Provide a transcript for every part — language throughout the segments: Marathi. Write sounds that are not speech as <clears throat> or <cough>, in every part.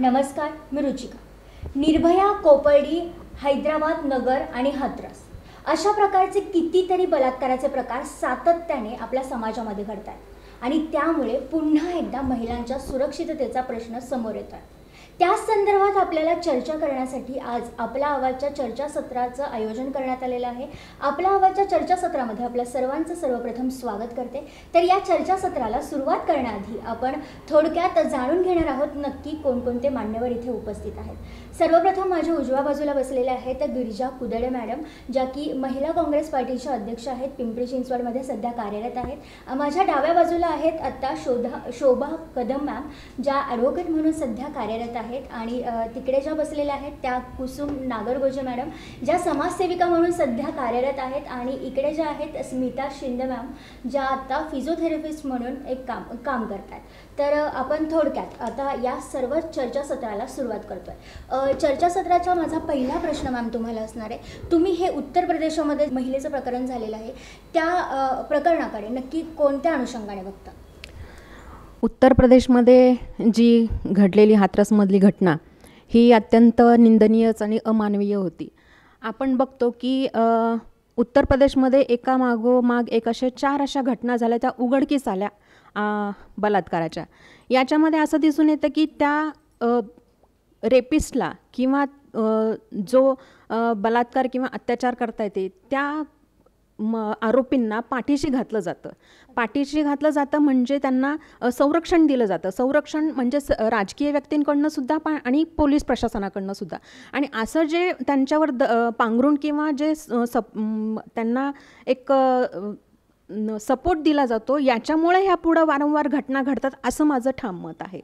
नमस्कार मी रुचिका निर्भया कोपर्डी हैदराबाद नगर आणि हाद्रास, अशा प्रकारचे कितीतरी बलात्काराचे प्रकार सातत्याने आपल्या समाजामध्ये घडतात आणि त्यामुळे पुन्हा एकदा महिलांच्या सुरक्षिततेचा प्रश्न समोर येतात त्याच संदर्भात आपल्याला चर्चा करण्यासाठी आज आपला आवाजच्या चर्चासत्राचं आयोजन करण्यात आलेलं आहे आपल्या आवाजच्या चर्चासत्रामध्ये आपल्या सर्वांचं सर्वप्रथम स्वागत करते तर या चर्चासत्राला सुरुवात करण्याआधी आपण थोडक्यात जाणून घेणार आहोत नक्की कोणकोणते मान्यवर इथे उपस्थित आहेत सर्वप्रथम माझ्या उजव्या बाजूला बसलेल्या आहेत गिरिजा कुदळे मॅडम ज्या की महिला काँग्रेस पार्टीच्या अध्यक्ष आहेत पिंपरी चिंचवडमध्ये सध्या कार्यरत आहेत माझ्या डाव्या बाजूला आहेत आत्ता शोधा शोभा कदम मॅम ज्या ॲडव्होकेट म्हणून सध्या कार्यरत आहेत आहेत आणि तिकडे ज्या बसलेल्या आहेत त्या कुसुम नागरगोजे मॅडम ज्या समाजसेविका म्हणून सध्या कार्यरत आहेत आणि इकडे ज्या आहेत स्मिता शिंदे मॅम ज्या आता फिजिओथेरपिस्ट म्हणून एक काम काम करतात तर आपण थोडक्यात आता या सर्व चर्चासत्राला सुरुवात करतोय चर्चासत्राचा माझा पहिला प्रश्न मॅम तुम्हाला असणार आहे तुम्ही हे उत्तर प्रदेशामध्ये महिलेचं प्रकरण झालेलं आहे त्या प्रकरणाकडे नक्की कोणत्या अनुषंगाने बघता उत्तर प्रदेशमध्ये जी घडलेली हातरसमधली घटना ही अत्यंत निंदनीयच आणि अमानवीय होती आपण बघतो की उत्तर प्रदेशमध्ये एका मागोमाग एक असे चार अशा घटना झाल्या त्या उघडकीस आल्या बलात्काराच्या याच्यामध्ये असं दिसून येतं की त्या रेपिस्टला किंवा जो बलात्कार किंवा अत्याचार करता येते त्या म आरोपींना पाठीशी घातलं जातं पाठीशी घातलं जातं म्हणजे त्यांना संरक्षण दिलं जातं संरक्षण म्हणजे स राजकीय व्यक्तींकडनं सुद्धा पा आणि पोलीस प्रशासनाकडनं सुद्धा आणि असं जे त्यांच्यावर द पांघरून किंवा जे सप त्यांना एक सपोर्ट दिला जातो याच्यामुळे ह्या पुढं वारंवार घटना घडतात असं माझं ठाम मत आहे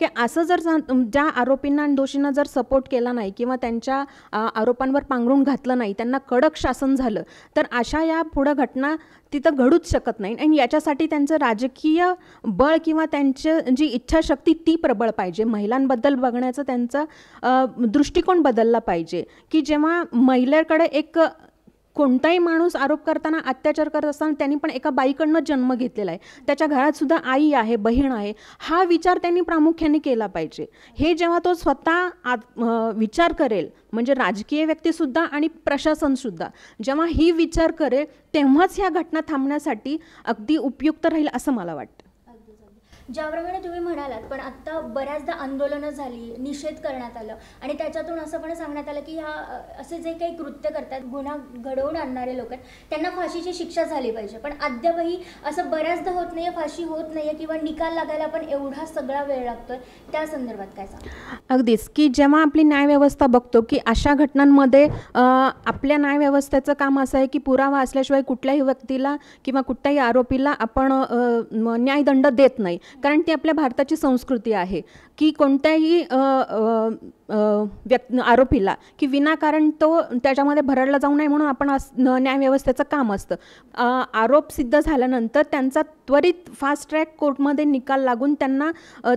की असं जर ज्या आरोपींना आणि दोषींना जर सपोर्ट केला नाही किंवा त्यांच्या आरोपांवर पांघरून घातलं नाही त्यांना कडक शासन झालं तर अशा या पुढं घटना तिथं घडूच शकत नाही आणि याच्यासाठी त्यांचं राजकीय बळ किंवा त्यांचं जी इच्छाशक्ती ती प्रबळ पाहिजे महिलांबद्दल बघण्याचं त्यांचा दृष्टिकोन बदलला पाहिजे की जेव्हा महिलेकडे एक कोणताही माणूस आरोप करताना अत्याचार करत असताना त्यांनी पण एका बाईकडनं जन्म घेतलेला आहे त्याच्या घरात सुद्धा आई आहे बहीण आहे हा विचार त्यांनी प्रामुख्याने केला पाहिजे हे जेव्हा तो स्वतः विचार करेल म्हणजे राजकीय व्यक्तीसुद्धा आणि प्रशासनसुद्धा जेव्हा ही विचार करेल तेव्हाच ह्या घटना थांबण्यासाठी अगदी उपयुक्त राहील असं मला वाटतं ज्याप्रमाणे तुम्ही म्हणालात पण आत्ता बऱ्याचदा आंदोलनं झाली निषेध करण्यात आलं आणि त्याच्यातून असं पण सांगण्यात आलं की ह्या असे जे काही कृत्य करतात गुन्हा घडवून आणणारे लोक आहेत त्यांना फाशीची शिक्षा झाली पाहिजे पण अद्यापही असं बऱ्याचदा होत नाही फाशी होत नाही आहे किंवा निकाल लागायला पण एवढा सगळा वेळ लागतोय त्या संदर्भात काय सांग अगदीच की जेव्हा आपली न्यायव्यवस्था बघतो की अशा घटनांमध्ये आपल्या न्यायव्यवस्थेचं काम असं आहे की पुरावा असल्याशिवाय कुठल्याही व्यक्तीला किंवा कुठल्याही आरोपीला आपण न्यायदंड देत नाही कारण ती आपल्या भारताची संस्कृती आहे की कोणत्याही व्यक्त आरोपीला की विनाकारण तो त्याच्यामध्ये भरडला जाऊ नये म्हणून आपण न्यायव्यवस्थेचं काम असतं आरोप सिद्ध झाल्यानंतर त्यांचा त्वरित फास्ट ट्रॅक कोर्टमध्ये निकाल लागून त्यांना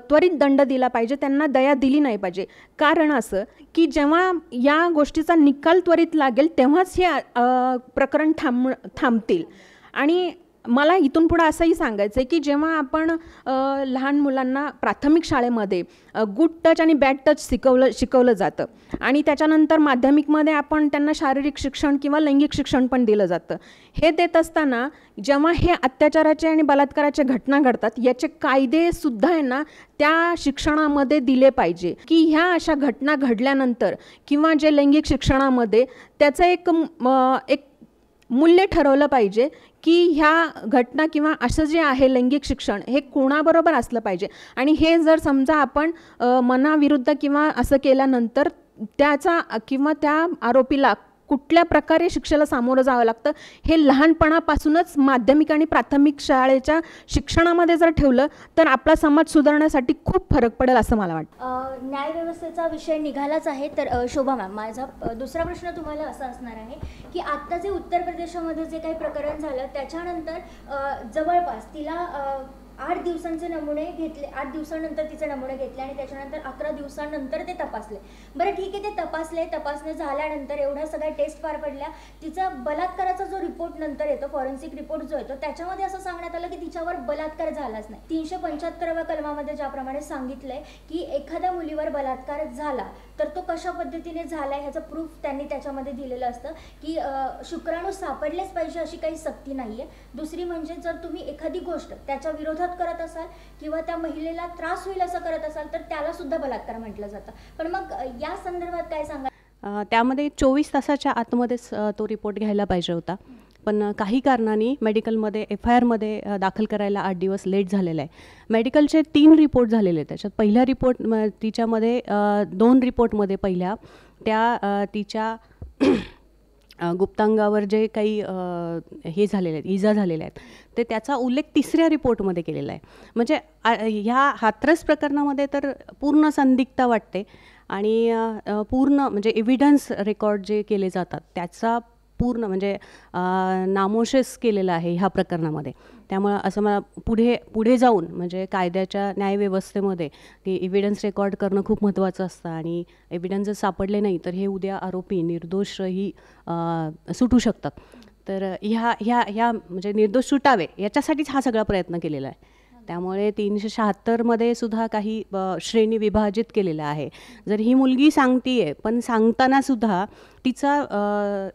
त्वरित दंड दिला पाहिजे त्यांना दया दिली नाही पाहिजे कारण असं की जेव्हा या गोष्टीचा निकाल त्वरित लागेल तेव्हाच हे प्रकरण थांब थांबतील आणि मला इथून पुढं असंही सांगायचं आहे की जेव्हा आपण लहान मुलांना प्राथमिक शाळेमध्ये गुड टच आणि बॅड टच शिकवलं शिकवलं जातं आणि त्याच्यानंतर माध्यमिकमध्ये आपण त्यांना शारीरिक शिक्षण किंवा लैंगिक शिक्षण पण दिलं जातं हे देत असताना जेव्हा हे अत्याचाराचे आणि बलात्काराचे घटना घडतात याचे कायदेसुद्धा आहे ना त्या शिक्षणामध्ये दिले पाहिजे की ह्या अशा घटना घडल्यानंतर किंवा जे लैंगिक शिक्षणामध्ये त्याचं एक एक मूल्य ठरवलं पाहिजे की ह्या घटना किंवा असं जे आहे लैंगिक शिक्षण हे कोणाबरोबर असलं पाहिजे आणि हे जर समजा आपण मनाविरुद्ध किंवा असं केल्यानंतर त्याचा किंवा त्या आरोपीला कुठल्या प्रकारे शिक्षेला सामोरं जावं लागतं हे लहानपणापासूनच माध्यमिक आणि प्राथमिक शाळेच्या शिक्षणामध्ये जर ठेवलं तर आपला समाज सुधारण्यासाठी खूप फरक पडेल असं मला वाटतं न्यायव्यवस्थेचा विषय निघालाच आहे तर शोभा मॅम माझा दुसरा प्रश्न तुम्हाला असा असणार आहे की आत्ता जे उत्तर प्रदेशामध्ये जे काही प्रकरण झालं त्याच्यानंतर जवळपास तिला आठ दिवसांचे नमुने घेतले आठ दिवसानंतर तिचे नमुने घेतले आणि त्याच्यानंतर अकरा दिवसानंतर ते तपासले बरं ठीक आहे ते तपासले तपासणे झाल्यानंतर एवढ्या सगळ्या टेस्ट पार पडल्या तिचा बलात्काराचा जो रिपोर्ट नंतर येतो फॉरेन्सिक रिपोर्ट जो येतो त्याच्यामध्ये असं सांगण्यात आलं की तिच्यावर बलात्कार झालाच नाही तीनशे पंच्याहत्तराव्या कलमामध्ये ज्याप्रमाणे सांगितलंय की एखाद्या मुलीवर बलात्कार झाला तर तो कशा पद्धतीने झाला ह्याचं प्रूफ त्यांनी त्याच्यामध्ये दिलेलं असतं की शुक्राणू सापडलेच पाहिजे अशी काही सक्ती नाही आहे दुसरी म्हणजे जर तुम्ही एखादी गोष्ट त्याच्या विरोधात करत असाल किंवा त्या महिलेला त्रास होईल असं करत असाल तर त्याला सुद्धा बलात्कार म्हटलं जातं पण मग या संदर्भात काय सांगा त्यामध्ये चोवीस तासाच्या आतमध्येच तो रिपोर्ट घ्यायला पाहिजे होता पण काही कारणाने मेडिकलमध्ये एफ आय आरमध्ये दाखल करायला आठ दिवस लेट झालेला आहे मेडिकलचे तीन रिपोर्ट झालेले आहेत त्याच्यात पहिल्या रिपोर्ट तिच्यामध्ये दोन रिपोर्टमध्ये पहिल्या त्या तिच्या <clears throat> गुप्तांगावर जे काही हे झालेले आहेत इजा झालेल्या आहेत शकते त्याचा उल्लेख तिसऱ्या रिपोर्टमध्ये केलेला आहे म्हणजे ह्या हाथरस प्रकरणामध्ये तर पूर्ण संदिग्धता वाटते आणि पूर्ण म्हणजे एव्हिडन्स रेकॉर्ड जे केले जातात त्याचा पूर्ण म्हणजे नामोशेस केलेला आहे ह्या प्रकरणामध्ये त्यामुळं असं मला पुढे पुढे जाऊन म्हणजे कायद्याच्या न्यायव्यवस्थेमध्ये की एव्हिडन्स रेकॉर्ड करणं खूप महत्त्वाचं असतं आणि एव्हिडन्स जर सापडले नाही तर हे उद्या आरोपी निर्दोषही सुटू शकतात तर ह्या ह्या ह्या म्हणजे निर्दोष सुटावे याच्यासाठीच हा सगळा प्रयत्न केलेला आहे त्यामुळे तीनशे शहात्तरमध्ये सुद्धा काही श्रेणी विभाजित केलेल्या आहे जर ही मुलगी सांगती आहे पण सुद्धा तिचा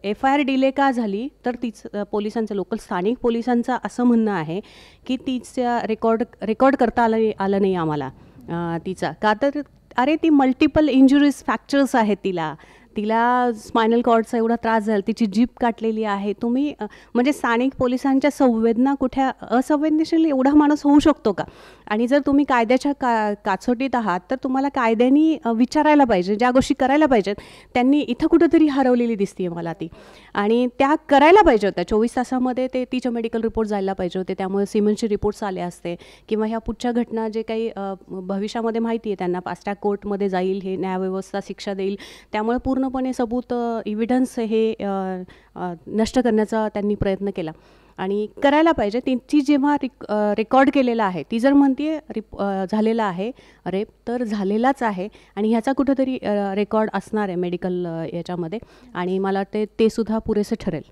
एफ आय आर डिले का झाली तर तिचं पोलिसांचं लोकल स्थानिक पोलिसांचं असं म्हणणं आहे की तिच्या रेकॉर्ड रेकॉर्ड करता आलं आलं नाही आम्हाला तिचा का तर अरे ती मल्टिपल इंजुरीज फॅक्चर्स आहेत तिला तिला स्पायनल कॉर्डचा एवढा त्रास झाला तिची जीप काटलेली आहे तुम्ही म्हणजे स्थानिक पोलिसांच्या संवेदना कुठ्या असंवेदनशील एवढा माणूस होऊ शकतो का आणि जर तुम्ही कायद्याच्या का काचोटीत आहात तर तुम्हाला कायद्यानी विचारायला पाहिजे ज्या गोष्टी करायला पाहिजेत त्यांनी इथं कुठंतरी हरवलेली दिसते मला ती आणि त्या करायला पाहिजे होत्या चोवीस तासामध्ये ते तिचे मेडिकल रिपोर्ट जायला पाहिजे होते त्यामुळे सिमेंटचे रिपोर्ट्स आले असते किंवा ह्या पुढच्या घटना जे काही भविष्यामध्ये माहिती आहे त्यांना त्या कोर्टमध्ये जाईल हे न्यायव्यवस्था शिक्षा देईल त्यामुळे पूर्ण पूर्णपणे सबूत इव्हिडन्स हे नष्ट करण्याचा त्यांनी प्रयत्न केला आणि करायला पाहिजे त्यांची जेव्हा रिक रेकॉर्ड केलेला आहे ती जर म्हणते रिप झालेला आहे रेप तर झालेलाच आहे आणि ह्याचा कुठंतरी रेकॉर्ड असणार आहे मेडिकल याच्यामध्ये आणि मला वाटते ते सुद्धा पुरेसे ठरेल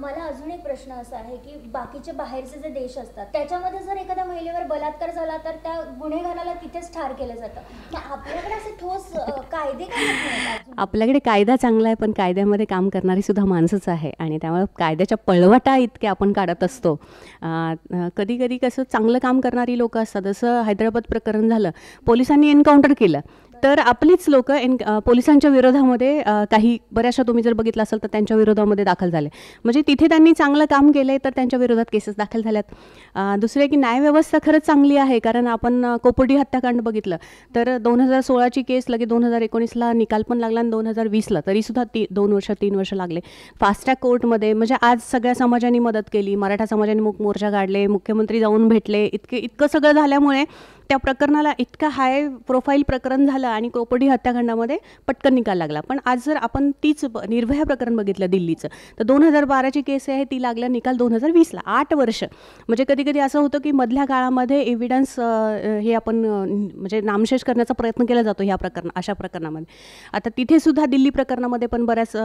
मला अजून एक प्रश्न असा आहे की बाकीचे बाहेरचे जे देश असतात त्याच्यामध्ये जर एखाद्या महिलेवर बलात्कार झाला तर त्या गुन्हेगाराला तिथेच ठार केलं जातं आपल्याकडे असे ठोस कायदे आपल्याकडे कायदा चांगला आहे पण कायद्यामध्ये काम करणारी सुद्धा माणसंच आहे आणि त्यामुळे कायद्याच्या पळवटा इतके आपण काढत असतो कधी कधी कसं चांगलं काम करणारी लोक असतात जसं हैदराबाद प्रकरण झालं पोलिसांनी एन्काउंटर केलं तर आपलीच लोक एन पोलिसांच्या विरोधामध्ये काही बऱ्याचशा तुम्ही जर बघितलं असाल तर त्यांच्या विरोधामध्ये दाखल झाले म्हणजे तिथे त्यांनी चांगलं काम केलं तर त्यांच्या विरोधात केसेस दाखल झाल्यात दुसरे की न्यायव्यवस्था खरंच चांगली आहे कारण आपण कोपोडी हत्याकांड बघितलं तर दोन हजार सोळाची केस लगे दोन हजार एकोणीसला निकाल पण लागला आणि दोन हजार वीसला तरीसुद्धा ती दोन वर्ष तीन वर्ष लागले फास्ट कोर्टमध्ये म्हणजे आज सगळ्या समाजाने मदत केली मराठा समाजाने मूक मोर्चा काढले मुख्यमंत्री जाऊन भेटले इतके इतकं सगळं झाल्यामुळे त्या प्रकरणाला इतका हाय प्रोफाईल प्रकरण झालं आणि कोपडी हत्याखंडामध्ये पटकन निकाल लागला पण आज जर आपण तीच निर्भया प्रकरण बघितलं दिल्लीचं तर दोन हजार बाराची केस आहे ती लागल्या निकाल दोन हजार वीसला आठ वर्ष म्हणजे कधी कधी असं होतं की मधल्या काळामध्ये एव्हिडन्स हे आपण म्हणजे नामशेष करण्याचा प्रयत्न केला जातो ह्या प्रकरण अशा प्रकरणामध्ये आता तिथे सुद्धा दिल्ली प्रकरणामध्ये पण बऱ्याच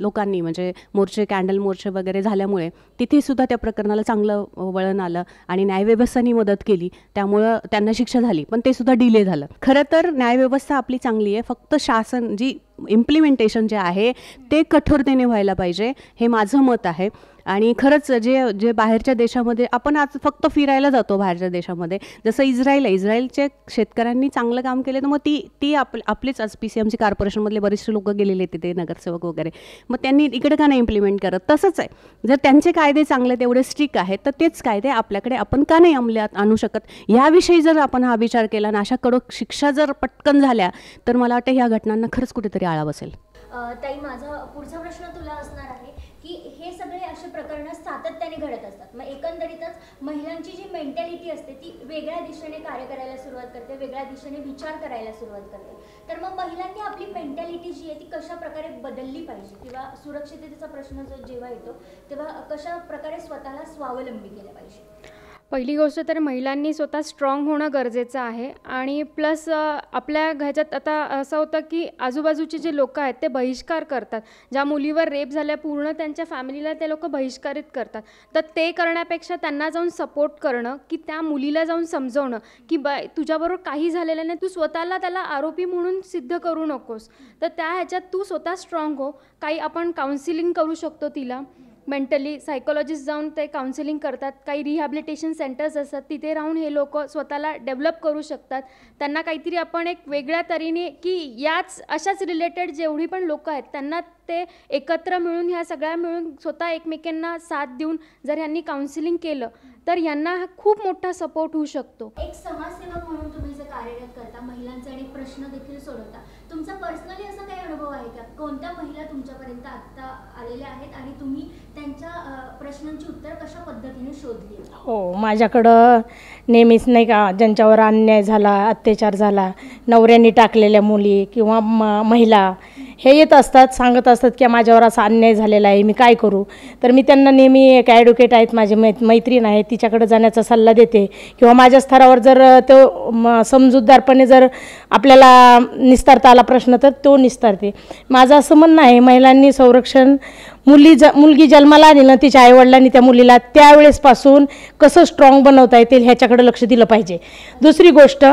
लोकांनी म्हणजे मोर्चे कॅन्डल मोर्चे वगैरे झाल्यामुळे तिथे सुद्धा त्या प्रकरणाला चांगलं वळण आलं आणि न्यायव्यवस्थांनी मदत केली त्यामुळं त्या त्यांना शिक्षा झाली पण ते सुद्धा डिले झालं खरं तर न्यायव्यवस्था आपली चांगली आहे फक्त शासन जी इम्प्लिमेंटेशन जे आहे ते कठोरतेने व्हायला पाहिजे हे माझं मत आहे आणि खरंच जे जे बाहेरच्या देशामध्ये आपण आज फक्त फिरायला जातो बाहेरच्या देशामध्ये जसं इस्रायल आहे इस्रायलच्या शेतकऱ्यांनी चांगलं काम केलं तर मग ती ती आप आपलीच आज पी सी एमची कॉर्पोरेशनमधले बरेचसे लोक गेलेले तिथे नगरसेवक वगैरे मग त्यांनी इकडे का नाही इम्प्लिमेंट करत तसंच आहे जर त्यांचे कायदे चांगले तेवढे स्ट्रिक आहेत तर तेच कायदे आपल्याकडे आपण का नाही अंमलात आणू शकत याविषयी जर आपण हा विचार केला आणि अशा कडक शिक्षा जर पटकन झाल्या तर मला वाटतं ह्या घटनांना खरंच कुठेतरी आळा बसेल ताई माझा पुढचा प्रश्न तुला असणार आहे की हे सगळे असे प्रकरण सातत्याने घडत असतात मग एकंदरीतच महिलांची जी मेंटॅलिटी असते ती वेगळ्या दिशेने कार्य करायला सुरुवात करते वेगळ्या दिशेने विचार करायला सुरुवात करते तर मग महिलांनी आपली मेंटॅलिटी जी आहे ती कशा प्रकारे बदलली पाहिजे किंवा सुरक्षिततेचा प्रश्न जो जेव्हा येतो तेव्हा कशा प्रकारे स्वतःला स्वावलंबी केलं पाहिजे पहिली गोष्ट तर महिलांनी स्वतः स्ट्रॉंग होणं गरजेचं आहे आणि प्लस आपल्या ह्याच्यात आता असं होतं की आजूबाजूचे जे लोक आहेत ते बहिष्कार करतात ज्या मुलीवर रेप झाल्या पूर्ण त्यांच्या फॅमिलीला ते लोक बहिष्कारित करतात तर ते करण्यापेक्षा त्यांना जाऊन सपोर्ट करणं की त्या मुलीला जाऊन समजवणं की ब तुझ्याबरोबर काही झालेलं नाही तू स्वतःला त्याला आरोपी म्हणून सिद्ध करू नकोस तर त्या ह्याच्यात तू स्वतः स्ट्रॉंग हो काही आपण काउन्सिलिंग करू शकतो तिला मेंटली सायकोलॉजिस्ट जाऊन ते काउन्सिलिंग करतात काही रिहॅबिलिटेशन सेंटर्स असतात तिथे राहून हे लोक स्वतःला डेव्हलप करू शकतात त्यांना काहीतरी आपण एक वेगळ्या तऱ्हेने की याच अशाच रिलेटेड जेवढी पण लोकं आहेत त्यांना ते एकत्र मिळून ह्या सगळ्या मिळून स्वतः एकमेकांना साथ देऊन जर यांनी काउन्सिलिंग केलं तर यांना खूप मोठा सपोर्ट होऊ शकतो एक समाजसेवक म्हणून तुम्ही जे कार्यरत करता महिलांचे अनेक प्रश्न देखील सोडवता तुमचा पर्सनली असा काही अनुभव आहे का कोणत्या महिला तुमच्यापर्यंत आत्ता आलेल्या आहेत आणि तुम्ही त्यांच्या प्रश्नांची उत्तर कशा पद्धतीने शोधली हो माझ्याकडं नेहमीच नाही का ज्यांच्यावर अन्याय झाला अत्याचार झाला नवऱ्यांनी टाकलेल्या मुली किंवा महिला हे येत असतात सांगत असतात की माझ्यावर असा अन्याय झालेला आहे मी काय करू तर मी त्यांना नेहमी एक ॲडव्होकेट आहेत माझे मै मैत्रीण आहे तिच्याकडे जाण्याचा सल्ला देते किंवा माझ्या स्तरावर जर तो म समजूतदारपणे जर आपल्याला निस्तारता आला प्रश्न तर तो निस्तारते माझं असं म्हणणं आहे महिलांनी संरक्षण मुली ज मुलगी जन्माला आली ना तिच्या आईवडिलांनी त्या मुलीला त्यावेळेसपासून कसं स्ट्रॉंग बनवता येतील ह्याच्याकडे लक्ष दिलं पाहिजे दुसरी गोष्ट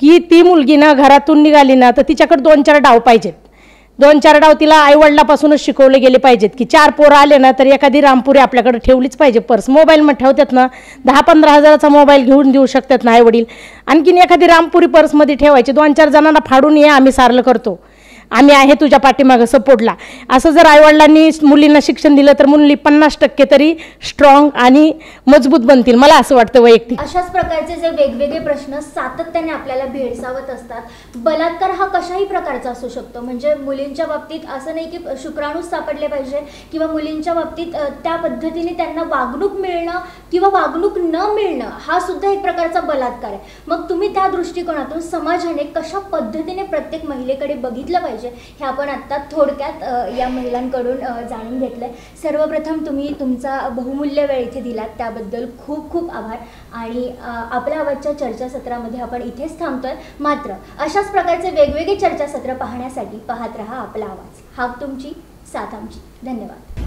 की ती मुलगी ना घरातून निघाली ना तर तिच्याकडे दोन चार डाव पाहिजेत दोन चार डाव तिला आईवडिलापासूनच शिकवले गेले पाहिजेत की चार पोरं आले ना तर एखादी रामपुरी आपल्याकडे ठेवलीच पाहिजे पर्स मोबाईल मग ठेवतात ना दहा पंधरा हजाराचा मोबाईल घेऊन देऊ शकतात ना आईवडील आणखीन एखादी रामपुरी पर्समध्ये ठेवायची दोन चार जणांना फाडून ये आम्ही सारलं करतो आम्ही आहे तुझ्या पाठीमागं सपोर्टला असं जर आईवडिलांनी मुलींना शिक्षण दिलं तर मुली पन्नास टक्के तरी स्ट्रॉंग आणि मजबूत बनतील मला असं वाटतं वैयक्तिक अशाच प्रकारचे जे वेगवेगळे प्रश्न सातत्याने आपल्याला भेडसावत असतात बलात्कार हा कशाही प्रकारचा असू शकतो म्हणजे मुलींच्या बाबतीत असं नाही की शुक्राणूच सापडले पाहिजे किंवा मुलींच्या बाबतीत त्या पद्धतीने त्यांना वागणूक मिळणं किंवा वागणूक न मिळणं हा सुद्धा एक प्रकारचा बलात्कार आहे मग तुम्ही त्या दृष्टिकोनातून समाजाने कशा पद्धतीने प्रत्येक महिलेकडे बघितलं पाहिजे पाहिजे हे आपण आत्ता थोडक्यात या महिलांकडून जाणून घेतलंय सर्वप्रथम तुम्ही तुमचा बहुमूल्य वेळ इथे दिलात त्याबद्दल खूप खूप आभार आणि आपल्या आवाजच्या चर्चासत्रामध्ये आपण इथेच थांबतोय मात्र अशाच प्रकारचे वेगवेगळे चर्चासत्र पाहण्यासाठी पाहत रहा आपला आवाज हा तुमची साथ आमची धन्यवाद